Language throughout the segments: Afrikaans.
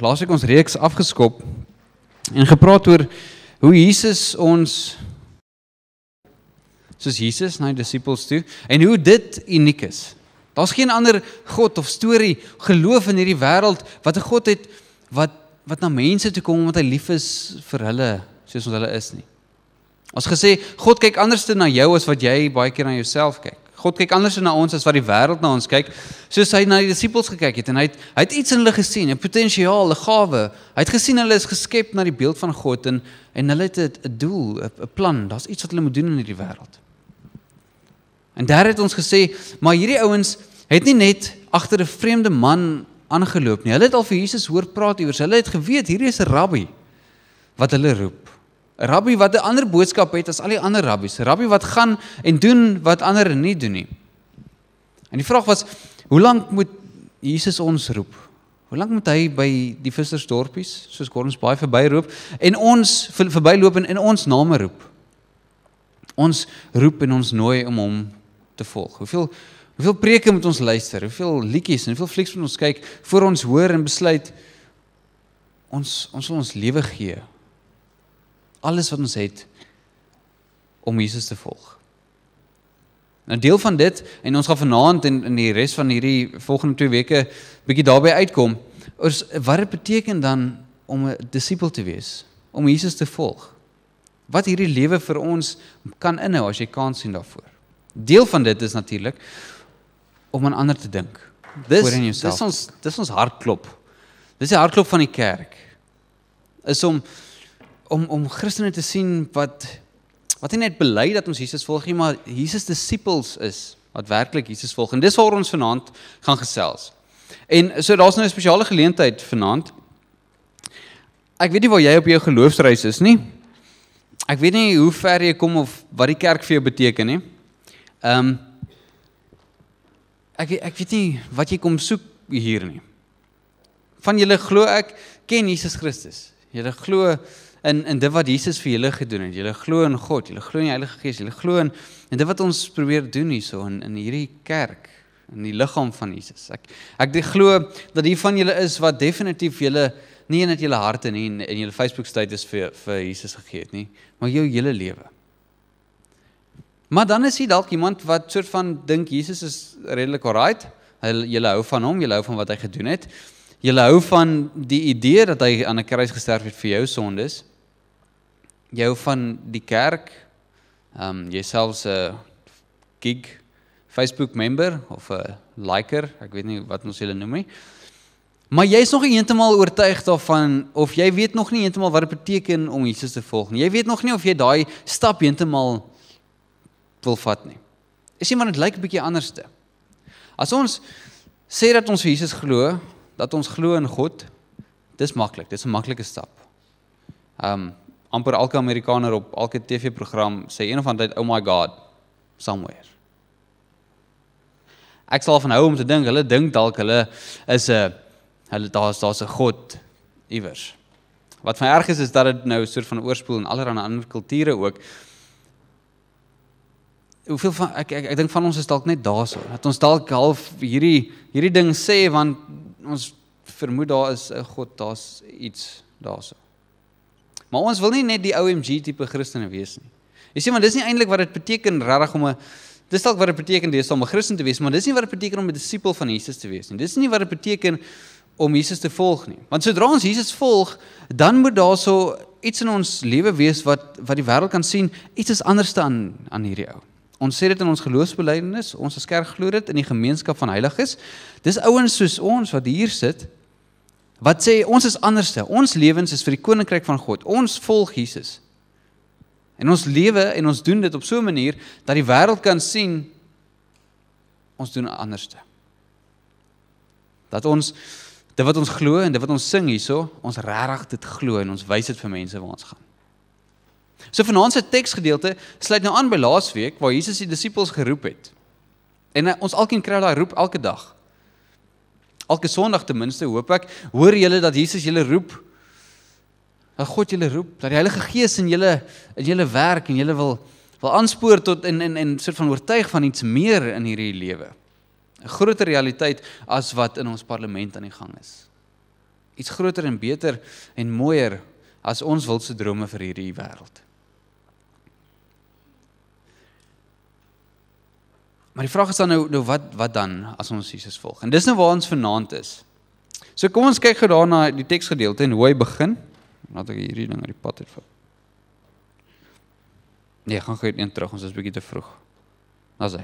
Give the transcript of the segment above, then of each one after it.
laas ek ons reeks afgeskop en gepraat oor hoe Jesus ons soos Jesus na die disippels toe en hoe dit uniek is. Daar's geen ander god of storie geloof in hierdie wêreld wat 'n god het wat wat na mense toe kom omdat hy lief is vir hulle soos wat hulle is nie. Ons gesê God kyk anders te na jou as wat jy baie keer na jouself kyk. God kyk anders na ons as wat die wêreld na ons kyk. Soos hy na die disippels gekyk het en hy het, hy het iets in hulle gesien, 'n potensiaal, 'n gawe. Hy het gesien hulle is geskep na die beeld van God en en hulle het 'n doel, 'n plan. Daar's iets wat hulle moet doen in hierdie wêreld. En daar het ons gesê, maar hierdie ouens het nie net agter 'n vreemde man aangeloop nie. Hulle het al vir Jesus hoor praat oor. Hulle het geweet hierdie is 'n rabbi wat hulle roep. Rabbi wat 'n ander boodskap het as al die ander rabbies. Rabbi wat gaan en doen wat ander nie doen nie. En die vraag was, hoe lank moet Jesus ons roep? Hoe lank moet hy by die vissersdorpies, soos Gordons baie verby roep en ons verbyloop en in ons name roep? Ons roep en ons nooi om hom te volg. Hoeveel hoeveel preke moet ons luister? Hoeveel liedjies en hoeveel flieks moet ons kyk voor ons hoor en besluit ons ons sal ons lewe gee alles wat ons het om Jesus te volg. 'n nou, Deel van dit en ons gaan vanaand en in die res van hierdie volgende 2 weke bietjie daarbey uitkom oor wat dit beteken dan om 'n disipel te wees, om Jesus te volg. Wat hierdie lewe vir ons kan inhou as jy kans sien daarvoor. Deel van dit is natuurlik om aan ander te dink. Dis dis ons dis ons hartklop. Dis die hartklop van die kerk. Is om om om Christene te sien wat wat nie net bely dat ons Jesus volg nie, maar Jesus disippels is wat werklik Jesus volg. En dis waar ons vanaand gaan gesels. En so daar's nou 'n spesiale geleentheid vanaand. Ek weet nie waar jy op jou geloofsreis is nie. Ek weet nie hoe ver jy kom of wat die kerk vir jou beteken nie. Ehm um, ek ek weet nie wat jy kom soek hier nie. Van julle glo ek ken Jesus Christus. Julle glo in in dit wat Jesus vir julle gedoen het. Julle glo in God, julle glo in die Heilige Gees, julle glo in en dit wat ons probeer doen hierso in in hierdie kerk, in die liggaam van Jesus. Ek ek glo dat hier van julle is wat definitief julle nie net julle harte nie en en julle Facebook tyd is vir vir Jesus gegee het nie, maar jou hele lewe. Maar dan is dit dalk iemand wat soort van dink Jesus is redelik alright. Jy hou van hom, jy hou van wat hy gedoen het. Jy hou van die idee dat hy aan 'n kruis gesterf het vir jou sondes. So jou van die kerk ehm um, jouselfs 'n gig Facebook member of 'n liker, ek weet nie wat ons julle noem nie. Maar jy is nog nie eentemal oortuig daarvan of jy weet nog nie eentemal wat dit beteken om Jesus te volg nie. Jy weet nog nie of jy daai stap eentemal wil vat nie. Is nie maar dit lyk 'n bietjie anderste. As ons sê dat ons Jesus glo, dat ons glo in God, dis maklik. Dis 'n maklike stap. Ehm um, amper elke Amerikaner op elke TV-program sê een of ander tyd oh my god somewhere. Ek sal van hou om te dink hulle dink dalk hulle is 'n hulle daar's daar's 'n god iewers. Wat van erg is is dat dit nou 'n soort van oorspoel in allerlei ander kulture ook. Hoeveel van ek ek, ek dink van ons is dalk net daarso. Dat ons dalk half hierdie hierdie ding sê want ons vermoed daar is 'n god, daar's iets daarso. Maar ons wil nie net die OMG tipe Christene wees nie. Jy sê maar dis nie eintlik wat dit beteken regtig om 'n dis dalk wat dit beteken jy is om 'n Christen te wees, maar dis nie wat dit beteken om 'n disipel van Jesus te wees nie. Dis nie wat dit beteken om Jesus te volg nie. Want sodra ons Jesus volg, dan moet daar so iets in ons lewe wees wat wat die wêreld kan sien, iets is anders aan aan hierdie ou. Ons sê dit in ons geloofsbelijdenis, ons is kerk glo dit in die gemeenskap van heiliges. Dis ouens soos ons wat hier sit, wat sê ons is anderste. Ons lewens is vir die koninkryk van God. Ons volg Jesus. En ons lewe en ons doen dit op so 'n manier dat die wêreld kan sien ons doen anderste. Dat ons dit wat ons glo en dit wat ons sing hierso, ons regtig dit glo en ons wys dit vir mense waar ons gaan. So vanaand se teksgedeelte sluit nou aan by laasweek waar Jesus die disippels geroep het. En eh, ons alkeen kry daai roep elke dag. Elke Sondag ten minste hoop ek hoor julle dat Jesus julle roep. Dat God julle roep, dat die Heilige Gees in julle in julle werk en julle wil wil aanspoor tot in in en soort van oortuig van iets meer in hierdie lewe. 'n Groter realiteit as wat in ons parlement aan die gang is. Iets groter en beter en mooier as ons wilse drome vir hierdie wêreld. Maar die vraag is dan nou nou wat wat dan as ons Jesus volg? En dis nou waar ons vanaand is. So kom ons kyk gou daarna die teksgedeelte en hoe hy begin. Laat ek hierdie ding uit die pad uitval. Nee, gaan gou net terug, ons is bietjie te vroeg. Nou sê.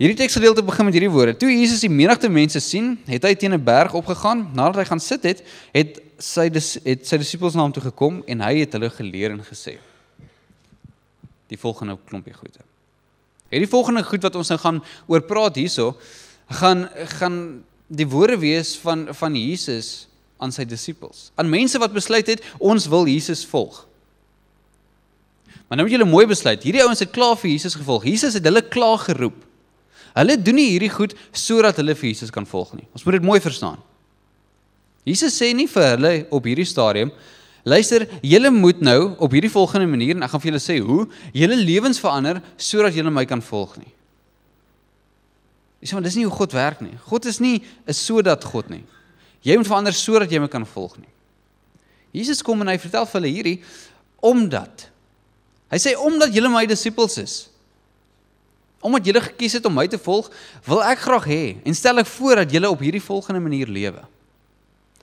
Hierdie teksgedeelte begin met hierdie woorde: Toe Jesus die menigte mense sien, het hy teen 'n berg opgegaan. Nadat hy gaan sit het, het sy dis, het sy disippels na hom toe gekom en hy het hulle geleer en gesê: Die volgende klompie goede. Hierdie volgende goed wat ons nou gaan oor praat hierso, gaan gaan die woorde wees van van Jesus aan sy disippels, aan mense wat besluit het ons wil Jesus volg. Maar nou moet julle mooi besluit, hierdie ouens het klaar vir Jesus gevolg. Jesus het hulle klaar geroep. Hulle doen nie hierdie goed sodat hulle vir Jesus kan volg nie. Ons moet dit mooi verstaan. Jesus sê nie vir hulle op hierdie stadium Luister, julle moet nou op hierdie volgende manier en ek gaan vir julle sê hoe julle lewens verander sodat julle my kan volg nie. Dis want dis nie hoe God werk nie. God is nie 'n sodat God nie. Jy moet verander sodat jy my kan volg nie. Jesus kom en hy vertel vir hulle hierdie omdat hy sê omdat julle my disippels is. Omdat julle gekies het om my te volg, wil ek graag hê en stel ek voor dat julle op hierdie volgende manier lewe.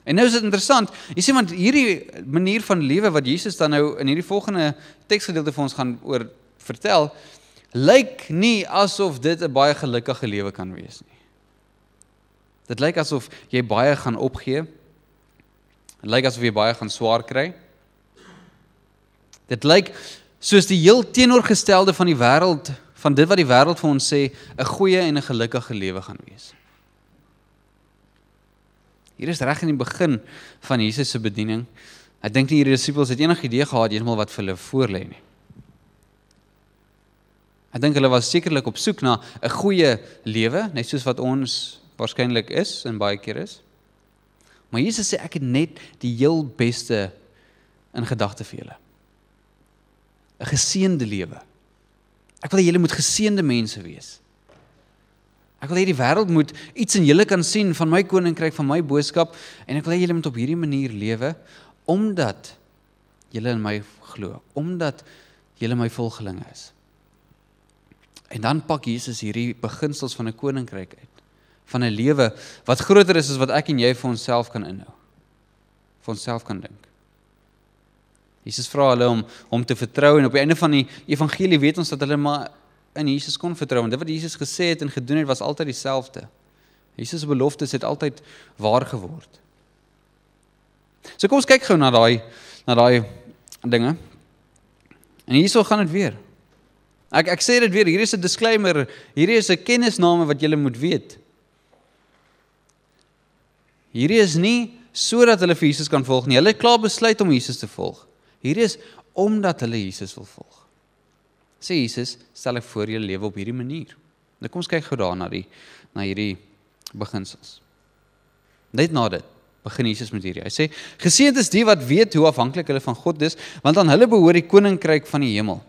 En nou is dit interessant. Jy sien want hierdie manier van lewe wat Jesus dan nou in hierdie volgende teksgedeelte vir ons gaan oor vertel, lyk nie asof dit 'n baie gelukkige lewe kan wees nie. Dit lyk asof jy baie gaan opgee. Dit lyk asof jy baie gaan swaar kry. Dit lyk soos die heel teenoorgestelde van die wêreld van dit wat die wêreld vir ons sê 'n goeie en 'n gelukkige lewe gaan wees. Hier is reg in die begin van Jesus se bediening. Ek dink nie die disippels het enige idee gehad eensmal wat vir hulle voorlê nie. Ek dink hulle was sekerlik op soek na 'n goeie lewe, net soos wat ons waarskynlik is en baie keer is. Maar Jesus sê ek het net die heel beste in gedagte vir julle. 'n Geseënde lewe. Ek wil hê julle moet geseënde mense wees. Ek wil hê die wêreld moet iets in julle kan sien van my koninkryk, van my boodskap en ek wil hê julle moet op hierdie manier lewe omdat julle in my glo, omdat julle my volgelinge is. En dan pak Jesus hierdie beginsels van 'n koninkryk uit, van 'n lewe wat groter is as wat ek en jy vir onsself kan inhou. vir onsself kan dink. Jesus vra hulle om hom te vertrou en op die einde van die evangelie weet ons dat hulle maar in Jesus kon vertrou want dit wat Jesus gesê het en gedoen het was altyd dieselfde. Jesus se beloftes het altyd waar geword. So kom ons kyk gou na daai na daai dinge. En hierso gaan dit weer. Ek ek sê dit weer, hier is 'n disclaimer, hier is 'n kennisname wat jy moet weet. Hierdie is nie sodat hulle vir Jesus kan volg nie. Hulle het klaar besluit om Jesus te volg. Hierdie is omdat hulle Jesus wil volg sê Jesus, stel ek voor jy lewe op hierdie manier. Nou kom ons kyk gou daarna die na hierdie beginsels. Net na dit begin Jesus met hierdie. Hy sê: "Geseënd is die wat weet hoe afhanklik hulle van God is, want aan hulle behoort die koninkryk van die hemel."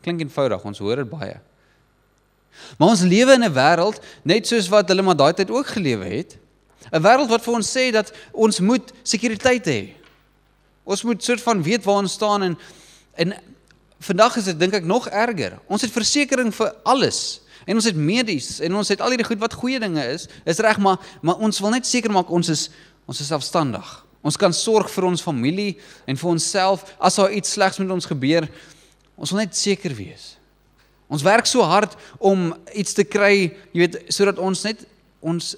Klink eenvoudig, ons hoor dit baie. Maar ons lewe in 'n wêreld net soos wat hulle maar daai tyd ook gelewe het. 'n Wêreld wat vir ons sê dat ons moet sekuriteit hê. Ons moet soort van weet waar ons staan en En vandag is dit dink ek nog erger. Ons het versekerings vir alles en ons het medies en ons het al hierdie goed wat goeie dinge is, is reg maar maar ons wil net seker maak ons is ons is selfstandig. Ons kan sorg vir ons familie en vir onsself as daar iets slegs met ons gebeur. Ons wil net seker wees. Ons werk so hard om iets te kry, jy weet, sodat ons net ons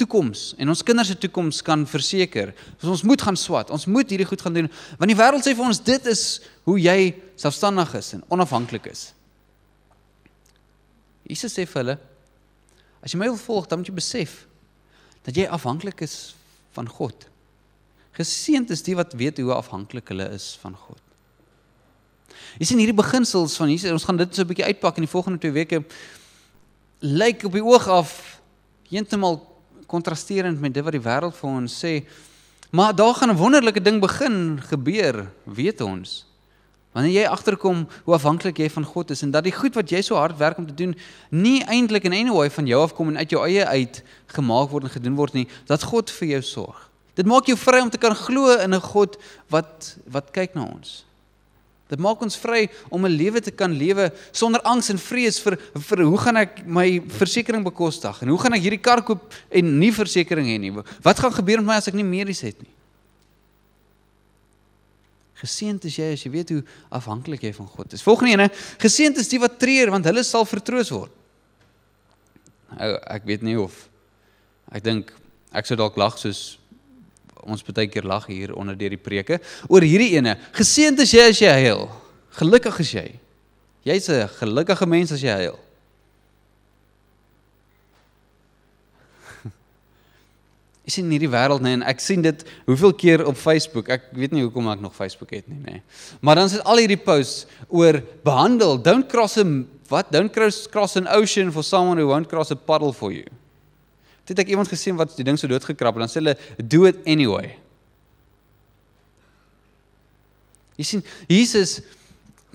toekoms en ons kinders se toekoms kan verseker. Ons moet gaan swat. Ons moet hierdie goed gaan doen want die wêreld sê vir ons dit is hoe jy selfstandig is en onafhanklik is. Jesus sê vir hulle as jy my wil volg, dan moet jy besef dat jy afhanklik is van God. Geseënd is die wat weet hoe afhanklik hulle is van God. Jy sien hierdie beginsels van Jesus, ons gaan dit so 'n bietjie uitpak in die volgende 2 weke lyk op die oog af heeltemal kontrasterend met dit wat die wêreld vir ons sê. Maar daar gaan 'n wonderlike ding begin gebeur, weet ons. Wanneer jy agterkom hoe afhanklik jy van God is en dat die goed wat jy so hard werk om te doen nie eintlik in any way van jou afkom en uit jou eie uit gemaak word en gedoen word nie, dat God vir jou sorg. Dit maak jou vry om te kan glo in 'n God wat wat kyk na ons, Dit maak ons vry om 'n lewe te kan lewe sonder angs en vrees vir vir hoe gaan ek my versekerings bekostig en hoe gaan ek hierdie kar koop en nie versekerings hê nie? Wat gaan gebeur met my as ek nie medies het nie? Geseend is jy as jy weet hoe afhanklik jy van God is. Volgende ene, geseend is die wat treur want hulle sal vertroos word. Ou, ek weet nie of ek dink ek sou dalk lag soos ons baie keer lag hier onder deur die preke oor hierdie ene. Geseënd is jy as jy huil. Gelukkig is jy. Jy's 'n gelukkige mens as jy huil. Is in hierdie wêreld nê nee, en ek sien dit hoeveel keer op Facebook. Ek weet nie hoekom ek nog Facebook het nie nê. Nee. Maar dan sit al hierdie posts oor behandel, don't cross a what? Don't cross cross an ocean for someone who won't cross a puddle for you. Toe het ek iemand gesien wat die ding so doodgekrap en dan sê hulle do it anyway. Jy sien, Jesus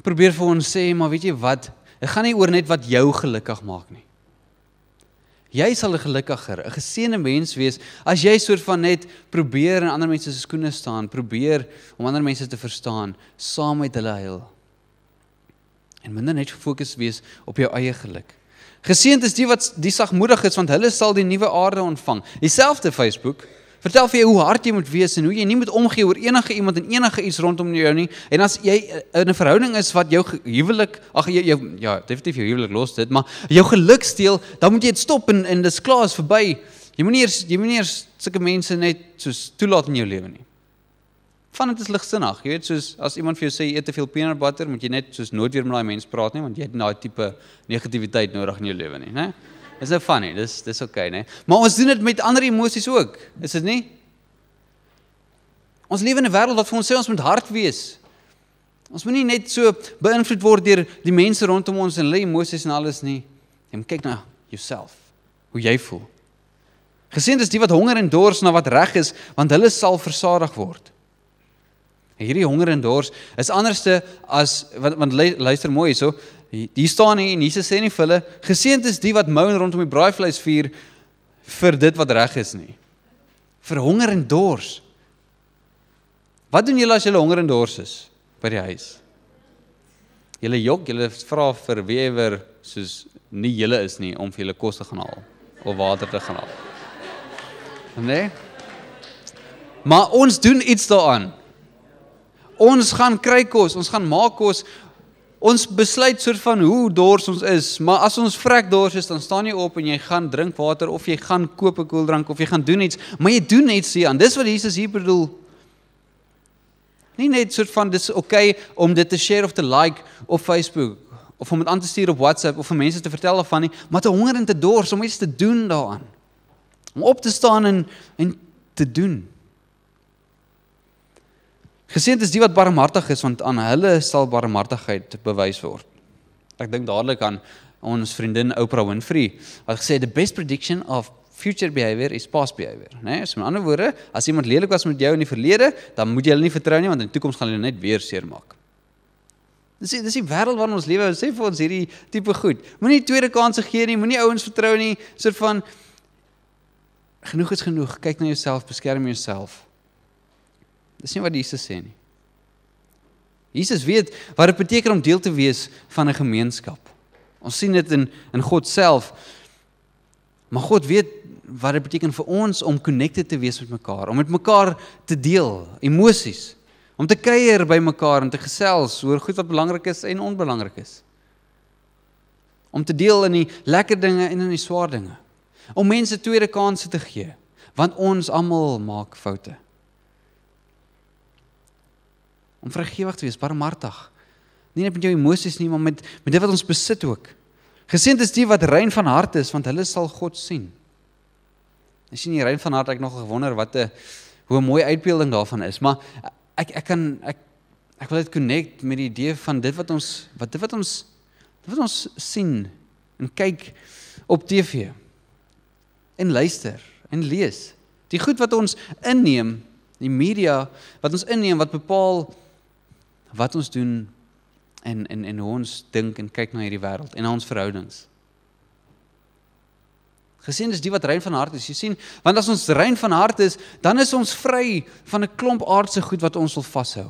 probeer vir ons sê, maar weet jy wat? Dit gaan nie oor net wat jou gelukkig maak nie. Jy sal 'n gelukkiger, 'n geseënde mens wees as jy soort van net probeer in ander mense se skoene staan, probeer om ander mense te verstaan, saam met hulle huil. En minder net gefokus wees op jou eie geluk. Geseend is die wat die sagmoedig is want hulle sal die nuwe aarde ontvang. Dieselfde Facebook vertel vir jou hoe hard jy moet wees en hoe jy nie moet omgee oor enige iemand en enige iets rondom jou nie. En as jy in 'n verhouding is wat jou huwelik, ag jy, jy ja, definitief jou huwelik los dit, maar jou geluk steel, dan moet jy dit stop en en dis klaar is verby. Jy moenie jy moenie sulke mense net soos toelaat in jou lewe nie van dit is ligsinnig. Jy weet soos as iemand vir jou sê jy eet te veel peanut butter, moet jy net soos nooit weer met daai mens praat nie want jy het daai tipe negativiteit nodig in jou lewe nie, né? Is nou funny, dis dis oké, okay, né? Maar ons doen dit met ander emosies ook, is dit nie? Ons lewe in 'n wêreld wat vir ons sê ons moet hard wees. Ons moenie net so beïnvloed word deur die mense rondom ons en hulle emosies en alles nie. Jy moet kyk na jouself, hoe jy voel. Geseënd is die wat honger en dors na wat reg is, want hulle sal versadig word. En hierdie honger en dors is anderste as want, want luister mooi hierso. Hier staan hy en Jesus sê nie vir hulle geseend is die wat moun rondom die braaivleis vuur vir dit wat reg is nie. Vir honger en dors. Wat doen julle as julle honger en dors is by die huis? Julle jok, julle vra vir wiever soos nie julle is nie om vir julle kos te gaan haal of water te gaan haal. Né? Nee? Maar ons doen iets daaraan ons gaan kry kos, ons gaan maak kos. Ons besluit soort van hoe dors ons is, maar as ons vrek dors is, dan staan jy op en jy gaan drink water of jy gaan koop 'n koeldrank of jy gaan doen iets, maar jy doen net so aan. Ja, dis wat Jesus hier bedoel. Nie net soort van dis oké okay om dit te share of te like op Facebook of om dit aan te stuur op WhatsApp of vir mense te vertel van nie, maar te honger en te dors om iets te doen daaraan. Om op te staan en en te doen. Geseend is die wat barmhartig is want aan hulle sal barmhartigheid bewys word. Ek dink dadelik aan ons vriendin Oprah Winfrey wat gesê het the best prediction of future behavior is past behavior, né? Nee, so met ander woorde, as iemand lelik was met jou in die verlede, dan moet jy hulle nie vertrou nie want in die toekoms gaan hulle net weer seermaak. Dis die, dis die wêreld waarin ons lewe, sê vir ons hierdie tipe goed. Moenie tweede kanse gee nie, moenie ouens vertrou nie, soort van genoeg is genoeg, kyk na jouself, beskerm jouself. Dis nie wat Jesus sê nie. Jesus weet wat dit beteken om deel te wees van 'n gemeenskap. Ons sien dit in in God self. Maar God weet wat dit beteken vir ons om connected te wees met mekaar, om met mekaar te deel emosies, om te kuier by mekaar en te gesels oor goed wat belangrik is en onbelangrik is. Om te deel in die lekker dinge en in die swaar dinge. Om mense tweede kansse te gee, want ons almal maak foute om vergewig te wees, barmhartig. Nie net met jou emosies nie, maar met met dit wat ons besit ook. Geseend is die wat rein van hart is, want hulle sal God sien. As jy nie rein van hart ek nog gewonder wat 'n hoe 'n mooi uitbeelding daarvan is, maar ek ek kan ek ek wil dit connect met die idee van dit wat ons wat dit wat ons dit wat ons sien en kyk op TV en luister en lees. Die goed wat ons inneem, die media wat ons inneem wat bepaal wat ons doen en en en hoe ons dink en kyk na hierdie wêreld en na ons verhoudings. Gesien is die wat rein van hart is. Jy sien, want as ons rein van hart is, dan is ons vry van 'n klomp aardse goed wat ons wil vashou.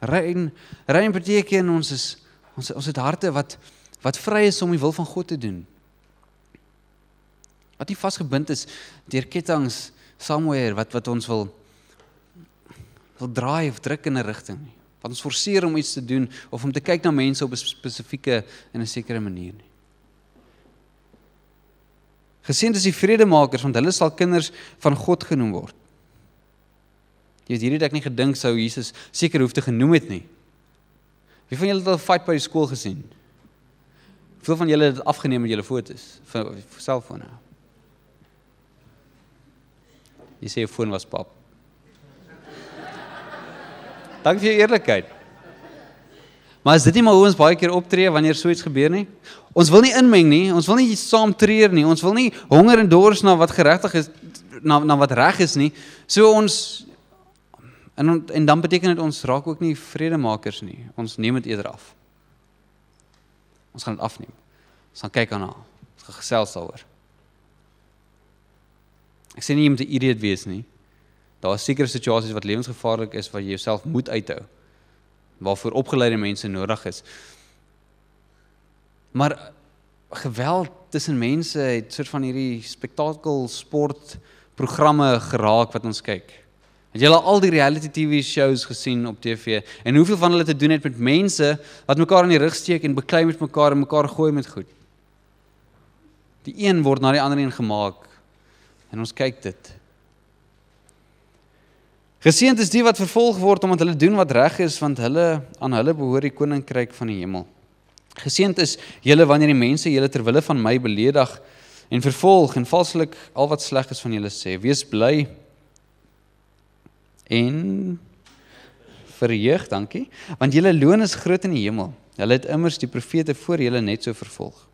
Rein rein beteken ons is ons ons het harte wat wat vry is om die wil van God te doen. Wat nie vasgebind is deur kettinge somewhere wat wat ons wil wil draai of druk in 'n rigting nie. Wat ons forceer om iets te doen of om te kyk na mense op 'n spesifieke in 'n sekere manier nie. Geseënd is die vredemakers want hulle sal kinders van God genoem word. Jy weet hierdie het ek nie gedink sou Jesus seker hoef te genoem het nie. Wie van julle het al fight by die skool gesien? Hoeveel van julle het afgeneem met julle foto's van selfone? Jy sê jou foon was pap. Dankie vir jou eerlikheid. Maar is dit nie maar hoe ons baie keer optree wanneer so iets gebeur nie? Ons wil nie inmeng nie, ons wil nie saam treur nie, ons wil nie honger en dors na wat geregtig is na na wat reg is nie. So ons en en dan beteken dit ons raak ook nie vredemakers nie. Ons neem dit eerder af. Ons gaan dit afneem. Ons gaan kyk aan na. Ons gaan gesels daaroor. Ek sê nie jy moet 'n idioot wees nie daar's sekere situasies wat lewensgevaarlik is wat jy jouself moet uithou. Waarvoor opgeleide mense nodig is. Maar geweld tussen mense het soort van hierdie spektakel sport programme geraak wat ons kyk. Het jy al die reality TV shows gesien op TV en hoeveel van hulle te doen het met mense wat mekaar in die rug steek en beklei met mekaar en mekaar gooi met goed. Die een word na die ander een gemaak en ons kyk dit. Geseend is die wat vervolg word omdat hulle doen wat reg is, want hulle aan hulle behoort die koninkryk van die hemel. Geseend is julle wanneer die mense julle ter wille van my beledig en vervolg en valslik al wat sleg is van julle sê. Wees bly en verheug, dankie, want julle loon is groot in die hemel. Hulle het immers die profete voor julle net so vervolg.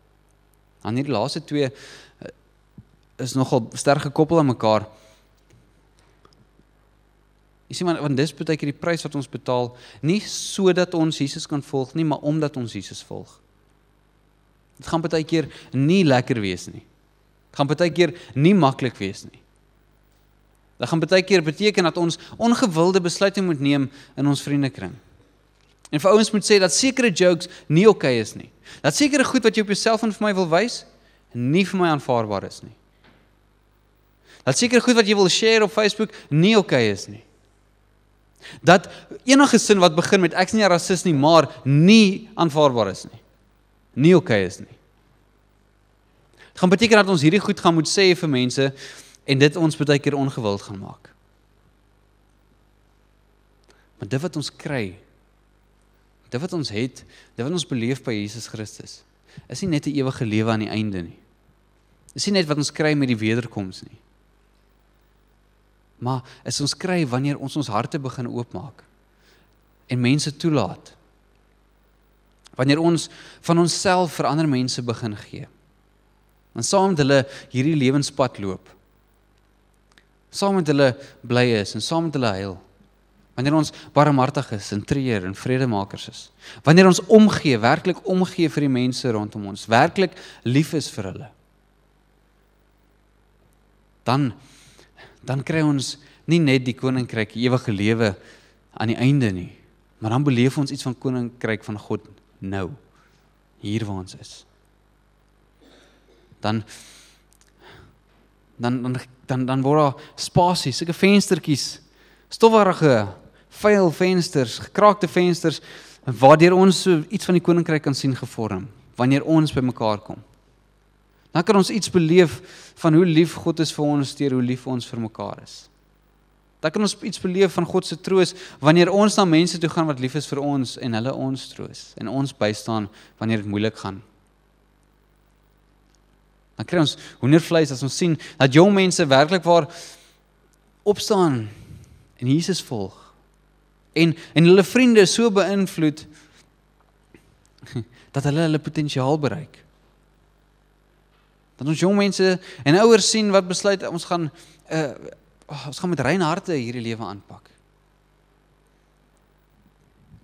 Aan hierdie laaste twee eh, is nogal sterk gekoppel aan mekaar. Jy sien maar want dis baie keer die prys wat ons betaal, nie sodat ons Jesus kan volg nie, maar omdat ons Jesus volg. Dit gaan baie keer nie lekker wees nie. Dit gaan baie keer nie maklik wees nie. Dit gaan baie keer beteken dat ons ongewilde besluite moet neem in ons vriendekring. En vir ouens moet sê dat sekere jokes nie oukei okay is nie. Dat sekere goed wat jy op jouself en vir my wil wys, nie vir my aanvaarbaar is nie. Dat sekere goed wat jy wil share op Facebook nie oukei okay is nie. Dat enige sin wat begin met ek is nie rasis nie, maar nie aanvaarbaar is nie. Nie oukei okay is nie. Dit gaan beteken dat ons hierdie goed gaan moet sê vir mense en dit ons baie keer ongewild gaan maak. Maar dit wat ons kry, dit wat ons het, dit wat ons beleef by Jesus Christus, is nie net 'n ewige lewe aan die einde nie. Dit is nie net wat ons kry met die wederkoms nie maar is ons kry wanneer ons ons harte begin oopmaak en mense toelaat. Wanneer ons van onsself vir ander mense begin gee. En saam met hulle hierdie lewenspad loop. Saam met hulle bly is en saam met hulle huil. Wanneer ons barmhartig is en treur en vredemakers is. Wanneer ons omgee, werklik omgee vir die mense rondom ons, werklik lief is vir hulle. Dan dan kry ons nie net die koninkryk ewige lewe aan die einde nie, maar dan beleef ons iets van koninkryk van God nou hier waar ons is. Dan dan dan dan dan word daar spasies, sulke venstertjies, stofwarige, vuil vensters, gekraakte vensters waardeur ons so iets van die koninkryk kan sien gevorm wanneer ons bymekaar kom dan kan ons iets beleef van hoe lief God is vir ons teer hoe lief ons vir mekaar is. Dan kan ons iets beleef van God se troos wanneer ons na mense toe gaan wat lief is vir ons en hulle ons troos en ons bystaan wanneer dit moeilik gaan. Dan kry ons hoendervleis as ons sien dat jong mense werklik waar opstaan en Jesus volg en en hulle vriende so beïnvloed dat hulle hulle potensiaal bereik dat ons jong mense en ouers sien wat besluit ons gaan uh ons gaan met rein harte hierdie lewe aanpak.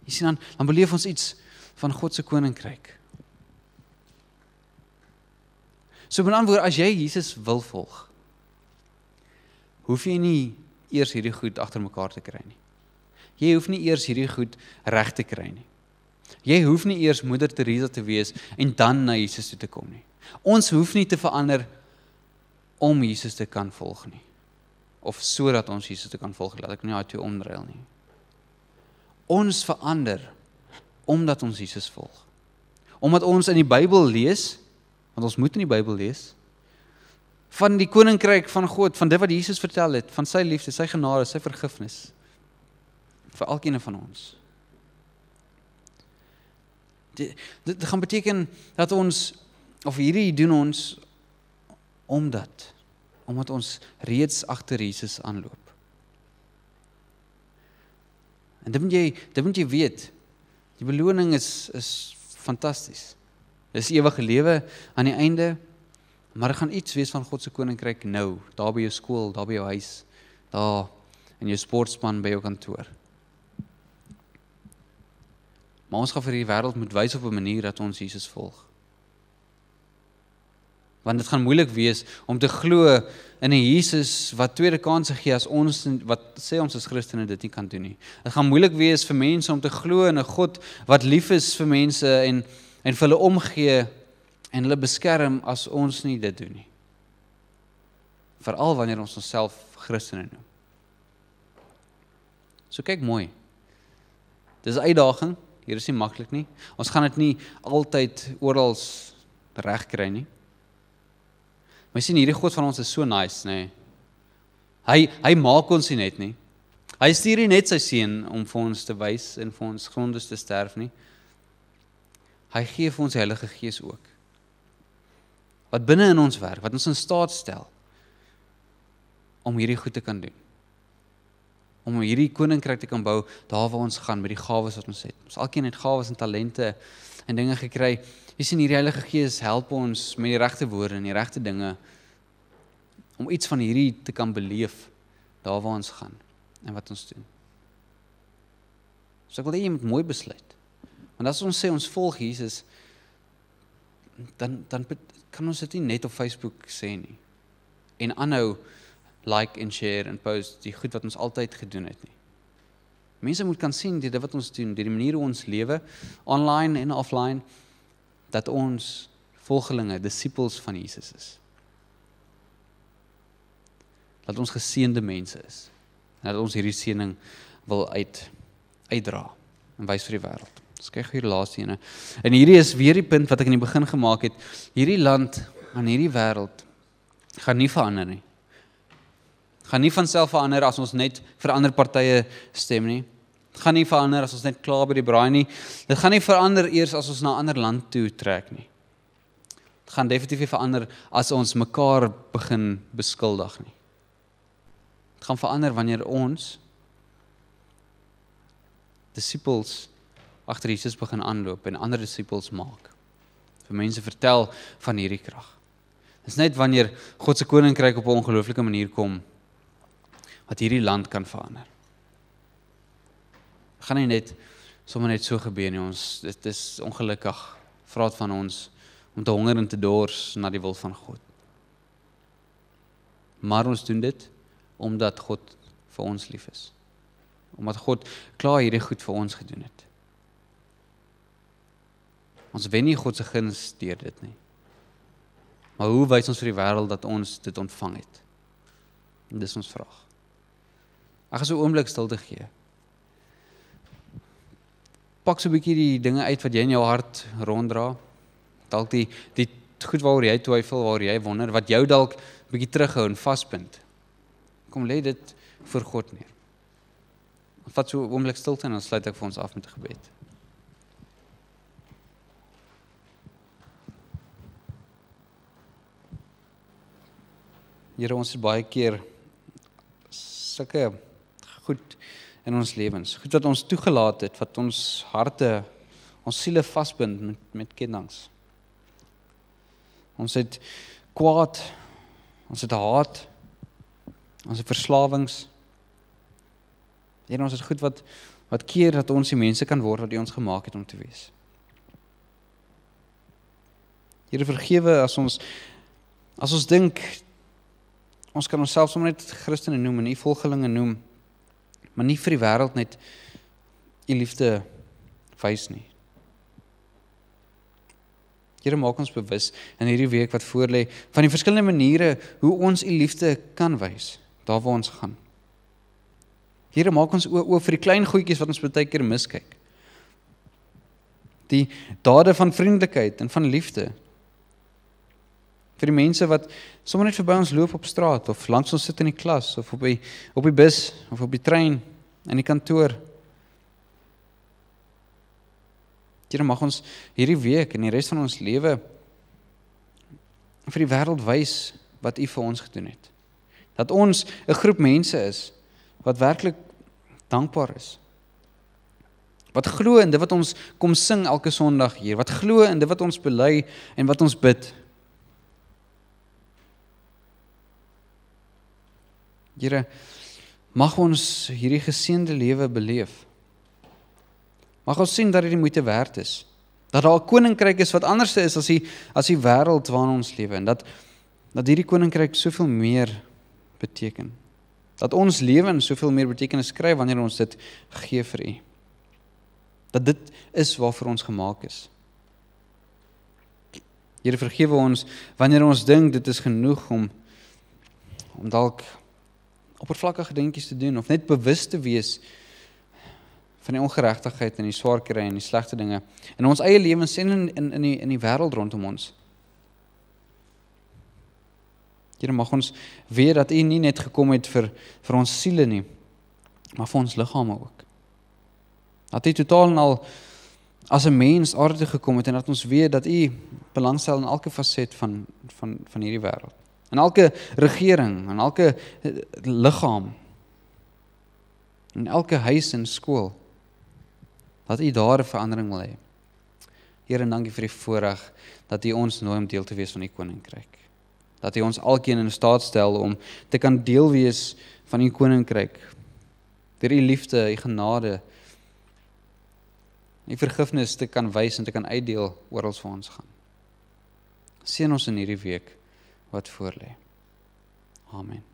Jy sien dan dan beleef ons iets van God se koninkryk. So met ander woorde, as jy Jesus wil volg, hoef jy nie eers hierdie goed agter mekaar te kry nie. Jy hoef nie eers hierdie goed reg te kry nie. Jy hoef nie eers moeder Teresa te wees en dan na Jesus toe te kom nie. Ons hoef nie te verander om Jesus te kan volg nie. Of sodat ons Jesus te kan volg, laat ek nie nou daai twee omdraai nie. Ons verander omdat ons Jesus volg. Omdat ons in die Bybel lees, want ons moet in die Bybel lees van die koninkryk van God, van dit wat Jesus vertel het, van sy liefde, sy genade, sy vergifnis vir elkeen van ons dit, dit gaan beteken dat ons of hierdie doen ons omdat omdat ons reeds agter Jesus aanloop. En dit moet jy dit moet jy weet. Die beloning is is fantasties. Dis ewige lewe aan die einde. Maar dit gaan iets wees van God se koninkryk nou, daar by jou skool, daar by jou huis, daar in jou sportspan by jou kantoor. Maar ons gaan vir hierdie wêreld moet wys op 'n manier dat ons Jesus volg. Want dit gaan moeilik wees om te glo in 'n Jesus wat tweede kansse gee as ons wat sê ons as Christene dit nie kan doen nie. Dit gaan moeilik wees vir mense om te glo in 'n God wat lief is vir mense en en vir hulle omgee en hulle beskerm as ons nie dit doen nie. Veral wanneer ons onsself Christene noem. So kyk mooi. Dis 'n uitdaging. Hier is nie maklik nie. Ons gaan dit nie altyd oral reg kry nie. Maar sien hierdie God van ons is so nice, nê. Hy hy maak ons net nie. Hy stuur nie net sy seun om vir ons te wys en vir ons grondes te sterf nie. Hy gee vir ons Heilige Gees ook. Wat binne in ons werk, wat ons in staat stel om hierdie goed te kan doen om hierdie koninkryk te kan bou daar waar ons gaan met die gawes wat ons het. Ons alkeen het gawes en talente en dinge gekry. Jy sien hierdie Heilige Gees help ons met die regte woorde en die regte dinge om iets van hierdie te kan beleef daar waar ons gaan en wat ons doen. So ek wil hê jy moet mooi besluit. Want as ons sê ons volg Jesus dan dan kan ons dit nie net op Facebook sê nie en aanhou like en share en post die goed wat ons altyd gedoen het nie. Mense moet kan sien dit wat ons doen, die manier hoe ons lewe online en offline dat ons volgelinge, disippels van Jesus is. Dat ons geseënde mense is. En dat ons hierdie seëning wil uit uitdra en wys vir die wêreld. Ons kyk hier laaste ene. En hierdie is weer die punt wat ek in die begin gemaak het. Hierdie land en hierdie wêreld gaan nie verander nie gaan nie van self verander as ons net vir ander partye stem nie. Dit gaan nie verander as ons net klaar by die braai nie. Dit gaan nie verander eers as ons na 'n ander land toe trek nie. Dit gaan definitief nie verander as ons mekaar begin beskuldig nie. Dit gaan verander wanneer ons disippels agter Jesus begin aanloop en ander disippels maak. Vir mense vertel van hierdie krag. Dit is net wanneer God se koninkryk op 'n ongelooflike manier kom wat hierdie land kan verander. Ek gaan nie net sommer net so gebeur nie. Ons dit is ongelukkig vraat van ons om te honger en te dors na die wil van God. Maar ons doen dit omdat God vir ons lief is. Omdat God klaar hierdie goed vir ons gedoen het. Ons wen nie God se guns deur dit nie. Maar hoe wys ons vir die wêreld dat ons dit ontvang het? En dis ons vraag. Ek gaan so 'n oomblik stil te gee. Pak so 'n bietjie die dinge uit wat jy in jou hart ronddra. Dalk die die goed waaroor jy twyfel, waaroor jy wonder, wat jou dalk bietjie terughou en vaspunt. Kom lê dit voor God neer. Vat so 'n oomblik stilte en dan sluit ek vir ons af met 'n gebed. Here ons is baie keer sulke goed in ons lewens. Goed wat ons toegelaat het wat ons harte, ons siele vasbind met met kennings. Ons het kwaad, ons het haat, ons het verslawings. Here ons is goed wat wat keer dat ons die mense kan word wat U ons gemaak het om te wees. Here vergewe as ons as ons dink ons kan onsself sommer net Christene noem en U volgelinge noem maar nie vir die wêreld net u liefde wys nie. Here maak ons bewus in hierdie week wat voorlê van die verskillende maniere hoe ons u liefde kan wys daar waar ons gaan. Here maak ons oë oop vir die klein goedjies wat ons baie keer miskyk. Die dade van vriendelikheid en van liefde vir die mense wat sommer net verby ons loop op straat of langs ons sit in die klas of op die op die bus of op die trein in die kantoor. Here mag ons hierdie week en die res van ons lewe vir die wêreld wys wat U vir ons gedoen het. Dat ons 'n groep mense is wat werklik dankbaar is. Wat glo in dit wat ons kom sing elke Sondag hier, wat glo in dit wat ons bely en wat ons bid. Here, mag ons hierdie geseënde lewe beleef. Mag ons sien dat dit die moeite werd is. Dat daar 'n koninkryk is wat anderste is as die as die wêreld waarin ons lewe en dat dat hierdie koninkryk soveel meer beteken. Dat ons lewens soveel meer betekenis kry wanneer ons dit gee vir U. Dat dit is waarvoor ons gemaak is. Here vergewe ons wanneer ons dink dit is genoeg om om dalk oppervlakkige dingetjies te doen of net bewus te wees van die ongeregtigheid en die swaar kry en die slegte dinge in ons eie lewens en in in in die in die wêreld rondom ons. Here mag ons weet dat U nie net gekom het vir vir ons siele nie, maar vir ons liggame ook. Dat U totaal en al as 'n mens aarde gekom het en dat ons weet dat U belangstel in elke fasette van van van hierdie wêreld aan elke regering, aan elke eh, liggaam in elke huis en skool dat u daar 'n verandering wil hê. Here, dankie vir die voorreg dat u ons nooi om deel te wees van u koninkryk. Dat u ons alkeen in staat stel om te kan deel wees van u koninkryk. Deur u liefde, u genade, u vergifnis te kan wys en te kan uitdeel oral waar ons gaan. Seën ons in hierdie week wat voorlê. Amen.